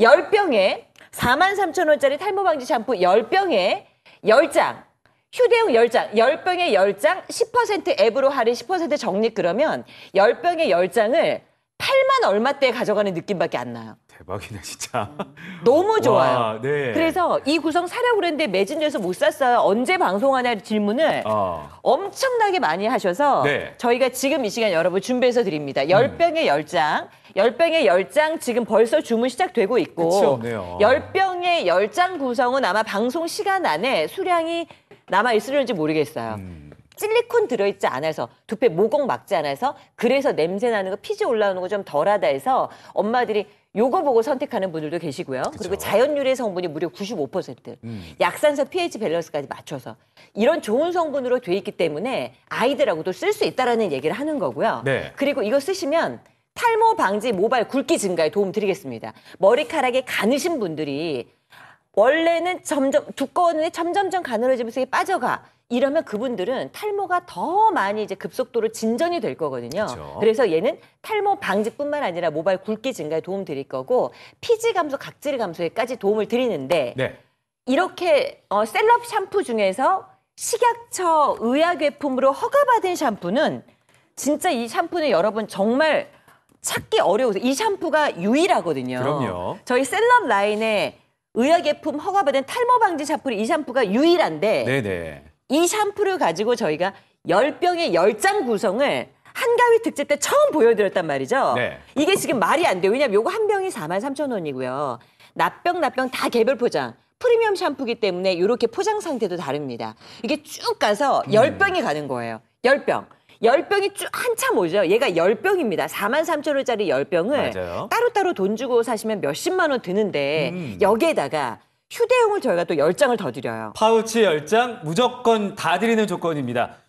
10병에 43,000원짜리 탈모 방지 샴푸 10병에 10장 휴대용 10장, 10병에 10장, 10% 앱으로 할인 10% 적립 그러면 10병에 10장을 1 얼마대 가져가는 느낌밖에 안 나요. 대박이네 진짜. 음. 너무 좋아요. 와, 네. 그래서 이 구성 사려고 그랬는데 매진돼서 못 샀어요. 언제 방송하냐 질문을 어. 엄청나게 많이 하셔서 네. 저희가 지금 이 시간 여러분 준비해서 드립니다. 10병에 음. 10장. 10병에 10장 지금 벌써 주문 시작되고 있고 그 10병에 10장 구성은 아마 방송 시간 안에 수량이 남아 있을는지 모르겠어요. 음. 실리콘 들어있지 않아서 두피 모공 막지 않아서 그래서 냄새 나는 거 피지 올라오는 거 좀 덜하다 해서 엄마들이 요거 보고 선택하는 분들도 계시고요. 그쵸. 그리고 자연 유래 성분이 무려 95%. 음. 약산성 pH 밸런스까지 맞춰서 이런 좋은 성분으로 돼 있기 때문에 아이들하고도 쓸 수 있다라는 얘기를 하는 거고요. 네. 그리고 이거 쓰시면 탈모 방지 모발 굵기 증가에 도움 드리겠습니다. 머리카락에 가느신 분들이 원래는 점점 두꺼웠는데 점점점 가늘어지면서 빠져가. 이러면 그분들은 탈모가 더 많이 이제 급속도로 진전이 될 거거든요. 그렇죠. 그래서 얘는 탈모 방지뿐만 아니라 모발 굵기 증가에 도움 드릴 거고 피지 감소, 각질 감소에까지 도움을 드리는데 네. 이렇게 어, 셀럽 샴푸 중에서 식약처 의약외품으로 허가받은 샴푸는 진짜 이 샴푸는 여러분 정말 찾기 어려워서이 샴푸가 유일하거든요. 그럼요. 저희 셀럽 라인에 의약제품 허가받은 탈모 방지 샴푸 이 샴푸가 유일한데 네네. 이 샴푸를 가지고 저희가 열병에열장 구성을 한가위 특집 때 처음 보여드렸단 말이죠. 네. 이게 지금 말이 안 돼요. 왜냐면 이거한 병이 사만삼천 원이고요. 납병, 납병 다 개별 포장. 프리미엄 샴푸기 때문에 이렇게 포장 상태도 다릅니다. 이게 쭉 가서 열병이 음. 가는 거예요. 열병 열병이 쭉 한참 오죠. 얘가 열병입니다. 4만 3천 원짜리 열병을 따로따로 돈 주고 사시면 몇십만 원 드는데 음. 여기에다가 휴대용을 저희가 또 열장을더 드려요. 파우치 열 장 무조건 다 드리는 조건입니다.